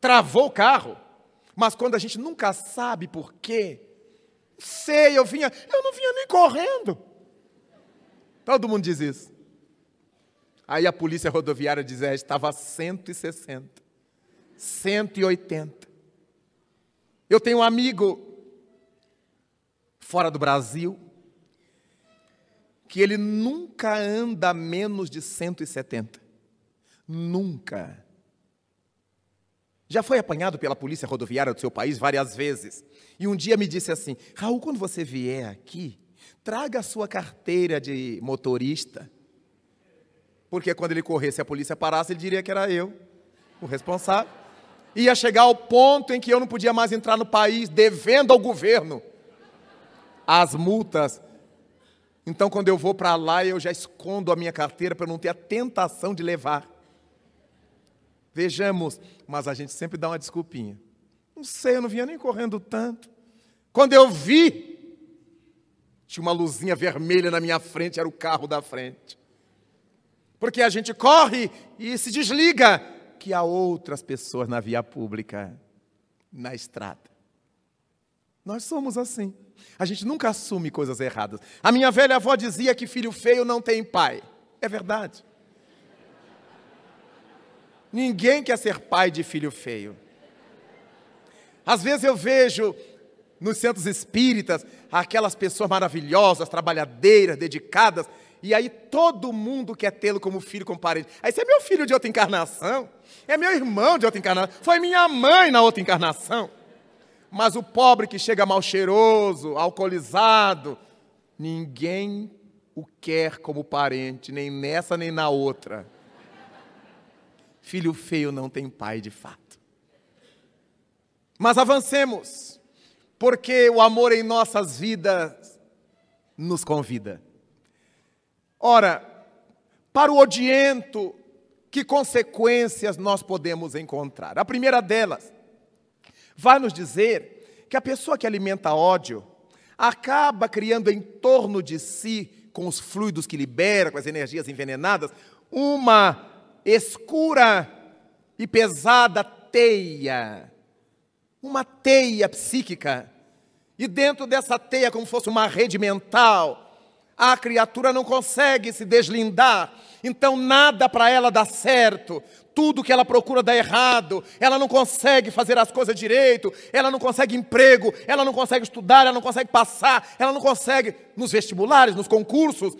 travou o carro. Mas quando a gente nunca sabe por quê, sei, eu vinha, eu não vinha nem correndo. Todo mundo diz isso. Aí a polícia rodoviária diz: é, estava 160, 180. Eu tenho um amigo fora do Brasil que ele nunca anda menos de 170. Nunca. Já foi apanhado pela polícia rodoviária do seu país várias vezes. E um dia me disse assim: Raul, quando você vier aqui, traga a sua carteira de motorista. Porque quando ele corresse e a polícia parasse, ele diria que era eu o responsável ia chegar ao ponto em que eu não podia mais entrar no país devendo ao governo as multas. Então, quando eu vou para lá, eu já escondo a minha carteira para não ter a tentação de levar. Vejamos, mas a gente sempre dá uma desculpinha. Não sei, eu não vinha nem correndo tanto. Quando eu vi, tinha uma luzinha vermelha na minha frente, era o carro da frente. Porque a gente corre e se desliga que há outras pessoas na via pública, na estrada. Nós somos assim. A gente nunca assume coisas erradas. A minha velha avó dizia que filho feio não tem pai. É verdade. Ninguém quer ser pai de filho feio. Às vezes eu vejo nos centros espíritas aquelas pessoas maravilhosas, trabalhadeiras, dedicadas, e aí todo mundo quer tê-lo como filho, como parente. Aí você é meu filho de outra encarnação, é meu irmão de outra encarnação, foi minha mãe na outra encarnação. Mas o pobre que chega mal cheiroso, alcoolizado, ninguém o quer como parente, nem nessa nem na outra. Filho feio não tem pai de fato. Mas avancemos, porque o amor em nossas vidas nos convida. Ora, para o odiento, que consequências nós podemos encontrar? A primeira delas vai nos dizer que a pessoa que alimenta ódio acaba criando em torno de si, com os fluidos que libera, com as energias envenenadas, uma escura e pesada teia, uma teia psíquica. E dentro dessa teia, como fosse uma rede mental, a criatura não consegue se deslindar, então nada para ela dá certo, tudo que ela procura dá errado, ela não consegue fazer as coisas direito, ela não consegue emprego, ela não consegue estudar, ela não consegue passar, ela não consegue nos vestibulares, nos concursos,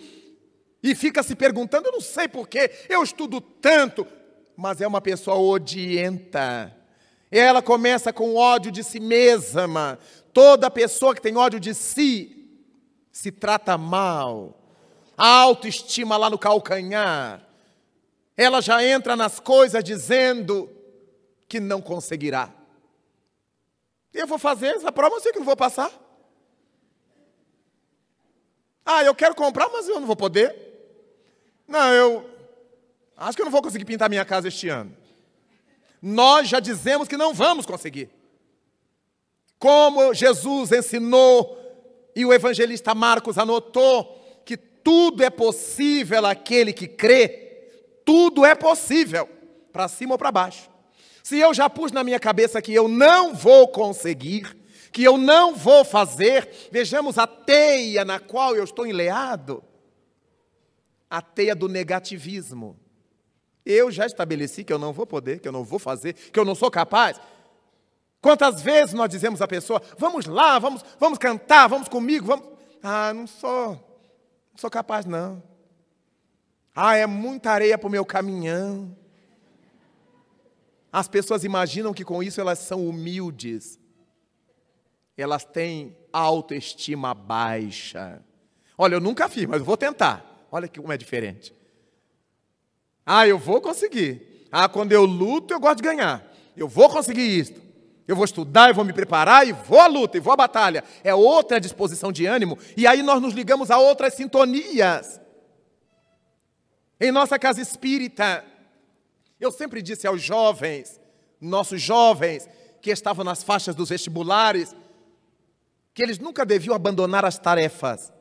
e fica se perguntando: eu não sei porquê, eu estudo tanto, mas é uma pessoa odienta. Ela começa com ódio de si mesma. Toda pessoa que tem ódio de si se trata mal, a autoestima lá no calcanhar, ela já entra nas coisas dizendo que não conseguirá. Eu vou fazer essa prova, eu sei que não vou passar. Ah, eu quero comprar, mas eu não vou poder. Não, eu acho que eu não vou conseguir pintar minha casa este ano. Nós já dizemos que não vamos conseguir. Como Jesus ensinou e o evangelista Marcos anotou que tudo é possível àquele que crê, tudo é possível, para cima ou para baixo. Se eu já pus na minha cabeça que eu não vou conseguir, que eu não vou fazer, vejamos a teia na qual eu estou enleado a teia do negativismo. Eu já estabeleci que eu não vou poder, que eu não vou fazer, que eu não sou capaz. Quantas vezes nós dizemos à pessoa: vamos lá, vamos, vamos cantar, vamos comigo, vamos. Ah, não sou, não sou capaz, não. Ah, é muita areia para o meu caminhão. As pessoas imaginam que com isso elas são humildes. Elas têm autoestima baixa. Olha, eu nunca fiz, mas eu vou tentar. Olha como é diferente. Ah, eu vou conseguir. Ah, quando eu luto, eu gosto de ganhar. Eu vou conseguir isso. Eu vou estudar, eu vou me preparar e vou à luta, e vou à batalha. É outra disposição de ânimo. E aí nós nos ligamos a outras sintonias. Em nossa casa espírita, eu sempre disse aos jovens, nossos jovens, que estavam nas faixas dos vestibulares, que eles nunca deviam abandonar as tarefas.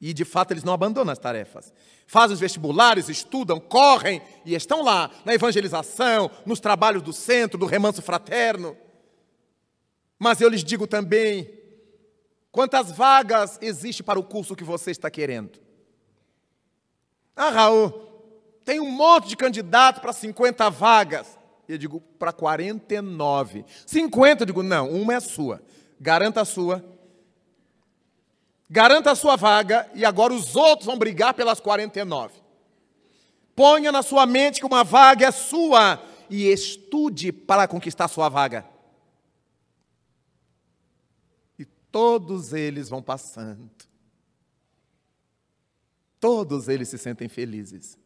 E de fato eles não abandonam as tarefas. Fazem os vestibulares, estudam, correm e estão lá na evangelização, nos trabalhos do centro, do remanso fraterno. Mas eu lhes digo também: quantas vagas existe para o curso que você está querendo? Ah, Raul, tem um monte de candidato para 50 vagas. Eu digo, para 49. 50, eu digo, não, uma é sua. Garanta a sua. Garanta a sua vaga e agora os outros vão brigar pelas 49. Ponha na sua mente que uma vaga é sua e estude para conquistar sua vaga. Todos eles vão passando. Todos eles se sentem felizes.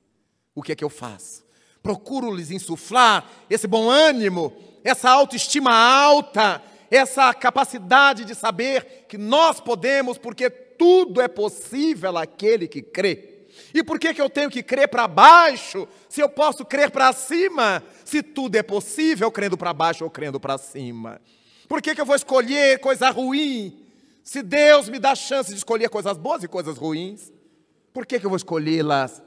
O que é que eu faço? Procuro lhes insuflar esse bom ânimo, essa autoestima alta, essa capacidade de saber que nós podemos, porque tudo é possível àquele que crê. E por que, que eu tenho que crer para baixo, se eu posso crer para cima? Se tudo é possível crendo para baixo ou crendo para cima. Por que, que eu vou escolher coisa ruim? Se Deus me dá a chance de escolher coisas boas e coisas ruins, por que, que eu vou escolhê-las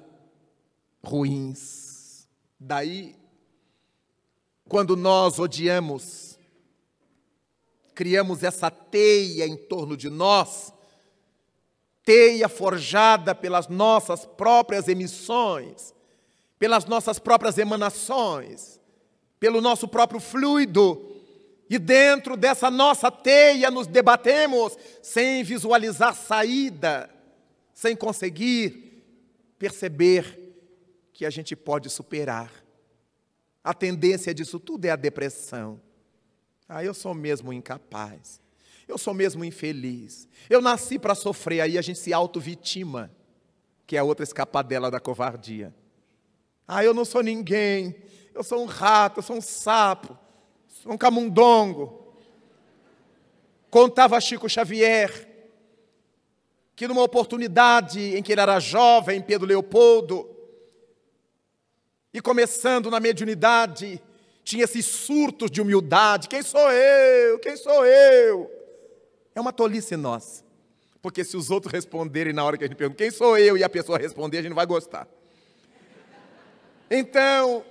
ruins? Daí, quando nós odiamos, criamos essa teia em torno de nós, teia forjada pelas nossas próprias emissões, pelas nossas próprias emanações, pelo nosso próprio fluido, e dentro dessa nossa teia nos debatemos sem visualizar saída, sem conseguir perceber que a gente pode superar. A tendência disso tudo é a depressão. Ah, eu sou mesmo incapaz. Eu sou mesmo infeliz. Eu nasci para sofrer, aí a gente se auto-vitima, que é a outra escapadela da covardia. Ah, eu não sou ninguém. Eu sou um rato, eu sou um sapo um camundongo. Contava Chico Xavier que numa oportunidade em que ele era jovem, Pedro Leopoldo, e começando na mediunidade, tinha esses surtos de humildade: quem sou eu? Quem sou eu? É uma tolice nossa. Porque se os outros responderem na hora que a gente pergunta, quem sou eu? E a pessoa responder, a gente não vai gostar. Então,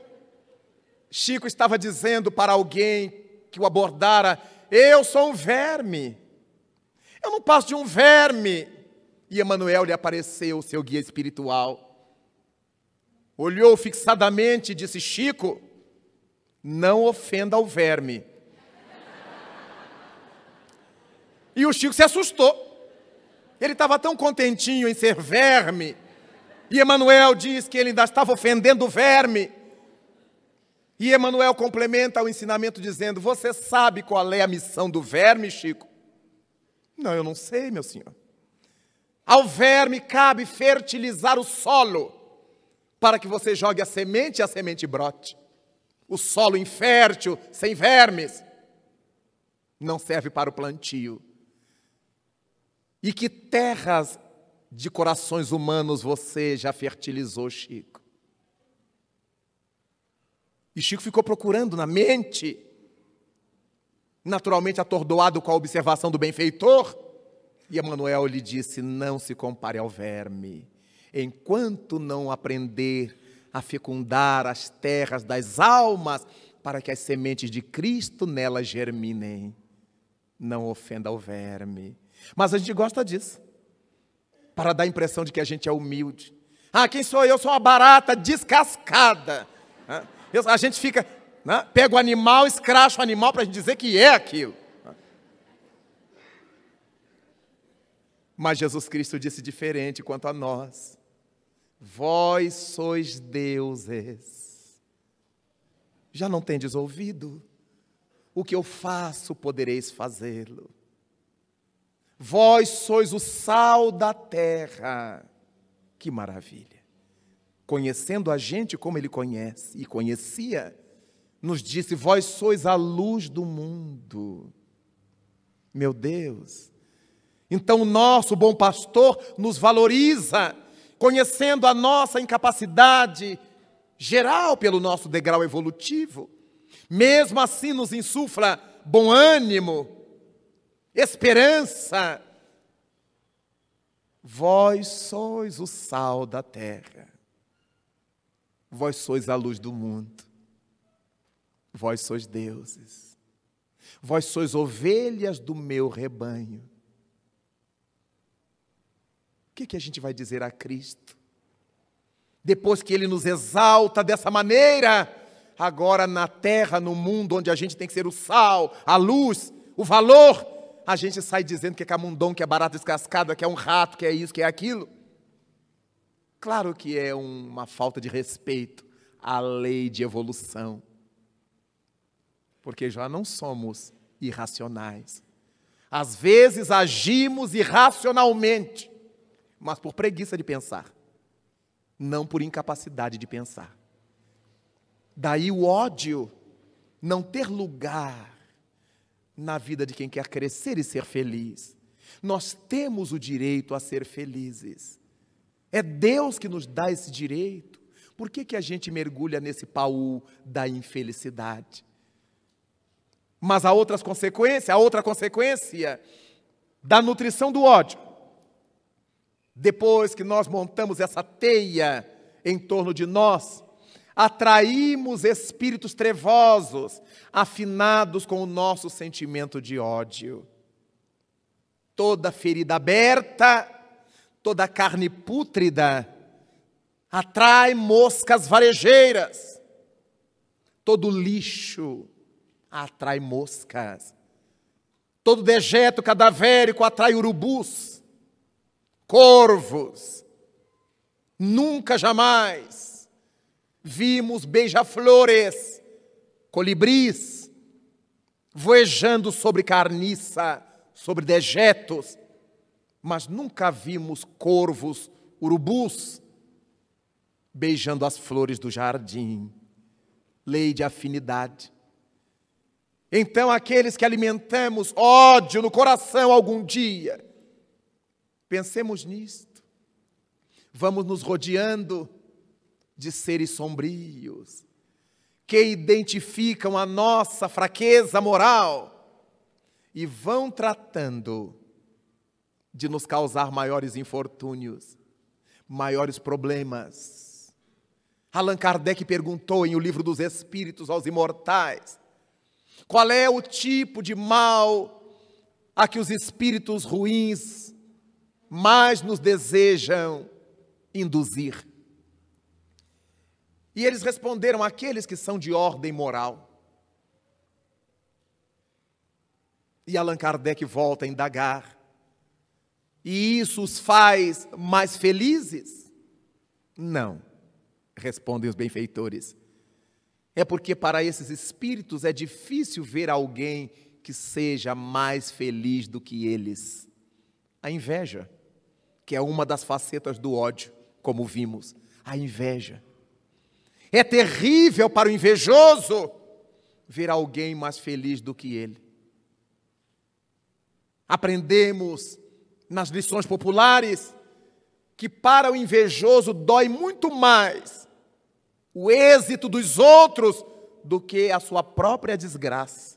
Chico estava dizendo para alguém que o abordara: Eu sou um verme. Eu não passo de um verme. E Emanuel lhe apareceu, seu guia espiritual. Olhou fixadamente e disse: Chico, não ofenda o verme. E o Chico se assustou. Ele estava tão contentinho em ser verme. E Emanuel diz que ele ainda estava ofendendo o verme. E Emanuel complementa o ensinamento dizendo: Você sabe qual é a missão do verme, Chico? Não, eu não sei, meu senhor. Ao verme cabe fertilizar o solo, para que você jogue a semente e a semente brote. O solo infértil, sem vermes, não serve para o plantio. E que terras de corações humanos você já fertilizou, Chico? E Chico ficou procurando na mente, naturalmente atordoado com a observação do benfeitor. E Emanuel lhe disse: Não se compare ao verme. Enquanto não aprender a fecundar as terras das almas, para que as sementes de Cristo nelas germinem, não ofenda o verme. Mas a gente gosta disso, para dar a impressão de que a gente é humilde. Ah, quem sou eu? Sou uma barata descascada. A gente fica, né? pega o animal, escracha o animal para a gente dizer que é aquilo. Mas Jesus Cristo disse diferente quanto a nós. Vós sois deuses. Já não tendes ouvido? O que eu faço, podereis fazê-lo. Vós sois o sal da terra. Que maravilha conhecendo a gente como ele conhece e conhecia, nos disse: Vós sois a luz do mundo. Meu Deus. Então, o nosso bom pastor nos valoriza, conhecendo a nossa incapacidade geral pelo nosso degrau evolutivo. Mesmo assim, nos insufla bom ânimo, esperança. Vós sois o sal da terra. Vós sois a luz do mundo. Vós sois deuses. Vós sois ovelhas do meu rebanho. O que, que a gente vai dizer a Cristo? Depois que ele nos exalta dessa maneira, agora na terra, no mundo, onde a gente tem que ser o sal, a luz, o valor, a gente sai dizendo que é camundão, que é barata descascada, que é um rato, que é isso, que é aquilo. Claro que é uma falta de respeito à lei de evolução, porque já não somos irracionais. Às vezes agimos irracionalmente, mas por preguiça de pensar, não por incapacidade de pensar. Daí o ódio não ter lugar na vida de quem quer crescer e ser feliz. Nós temos o direito a ser felizes. É Deus que nos dá esse direito. Por que, que a gente mergulha nesse pau da infelicidade? Mas há outras consequências, a outra consequência da nutrição do ódio. Depois que nós montamos essa teia em torno de nós, atraímos espíritos trevosos, afinados com o nosso sentimento de ódio. Toda ferida aberta toda carne pútrida atrai moscas varejeiras. Todo lixo atrai moscas. Todo dejeto cadavérico atrai urubus, corvos. Nunca jamais vimos beija-flores, colibris, voejando sobre carniça, sobre dejetos, mas nunca vimos corvos, urubus beijando as flores do jardim. Lei de afinidade. Então, aqueles que alimentamos ódio no coração algum dia, pensemos nisto. Vamos nos rodeando de seres sombrios que identificam a nossa fraqueza moral e vão tratando de nos causar maiores infortúnios, maiores problemas. Allan Kardec perguntou em O Livro dos Espíritos aos imortais: qual é o tipo de mal a que os espíritos ruins mais nos desejam induzir? E eles responderam: aqueles que são de ordem moral. E Allan Kardec volta a indagar e isso os faz mais felizes? Não, respondem os benfeitores. É porque para esses espíritos é difícil ver alguém que seja mais feliz do que eles. A inveja, que é uma das facetas do ódio, como vimos. A inveja. É terrível para o invejoso ver alguém mais feliz do que ele. Aprendemos nas lições populares, que para o invejoso dói muito mais o êxito dos outros do que a sua própria desgraça.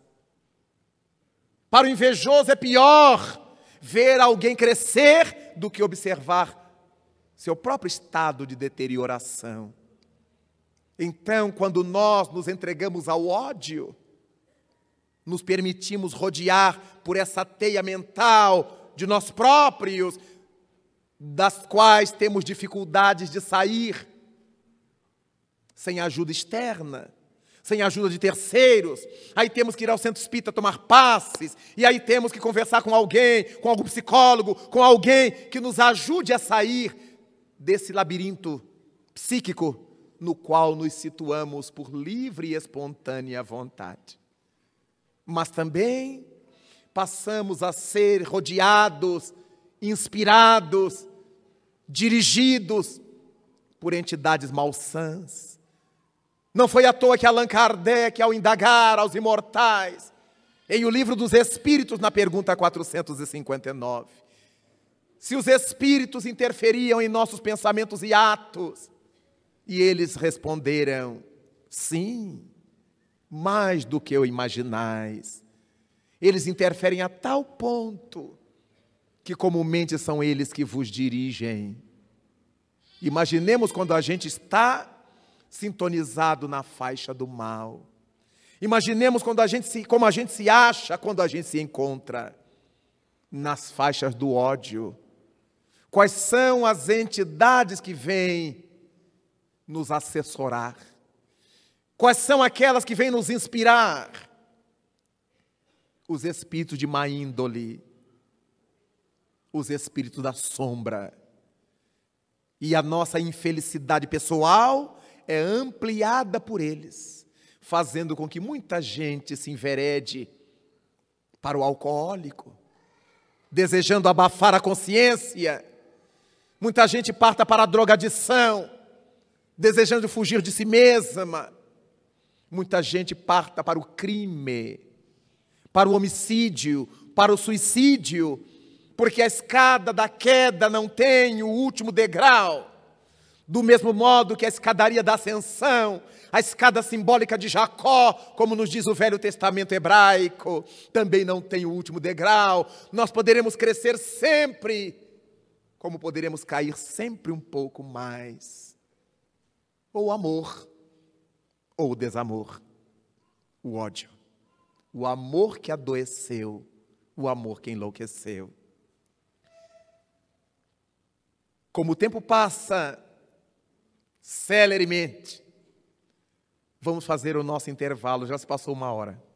Para o invejoso é pior ver alguém crescer do que observar seu próprio estado de deterioração. Então, quando nós nos entregamos ao ódio, nos permitimos rodear por essa teia mental de nós próprios, das quais temos dificuldades de sair, sem ajuda externa, sem ajuda de terceiros. Aí temos que ir ao centro espírita tomar passes, e aí temos que conversar com alguém, com algum psicólogo, com alguém que nos ajude a sair desse labirinto psíquico no qual nos situamos por livre e espontânea vontade. Mas também passamos a ser rodeados, inspirados, dirigidos por entidades malsãs. Não foi à toa que Allan Kardec, ao indagar aos imortais, em O Livro dos Espíritos, na pergunta 459, se os espíritos interferiam em nossos pensamentos e atos, e eles responderam: sim, mais do que eu imaginais. Eles interferem a tal ponto que comumente são eles que vos dirigem. Imaginemos quando a gente está sintonizado na faixa do mal. Imaginemos quando a gente se, como a gente se acha quando a gente se encontra nas faixas do ódio. Quais são as entidades que vêm nos assessorar? Quais são aquelas que vêm nos inspirar? os espíritos de má índole, os espíritos da sombra. E a nossa infelicidade pessoal é ampliada por eles, fazendo com que muita gente se enverede para o alcoólico, desejando abafar a consciência. Muita gente parta para a drogadição, desejando fugir de si mesma. Muita gente parta para o crime, para o homicídio, para o suicídio, porque a escada da queda não tem o último degrau. Do mesmo modo que a escadaria da ascensão, a escada simbólica de Jacó, como nos diz o Velho Testamento hebraico, também não tem o último degrau. Nós poderemos crescer sempre, como poderemos cair sempre um pouco mais. Ou amor, ou desamor, o ódio. O amor que adoeceu, o amor que enlouqueceu. Como o tempo passa celeremente, vamos fazer o nosso intervalo, já se passou uma hora.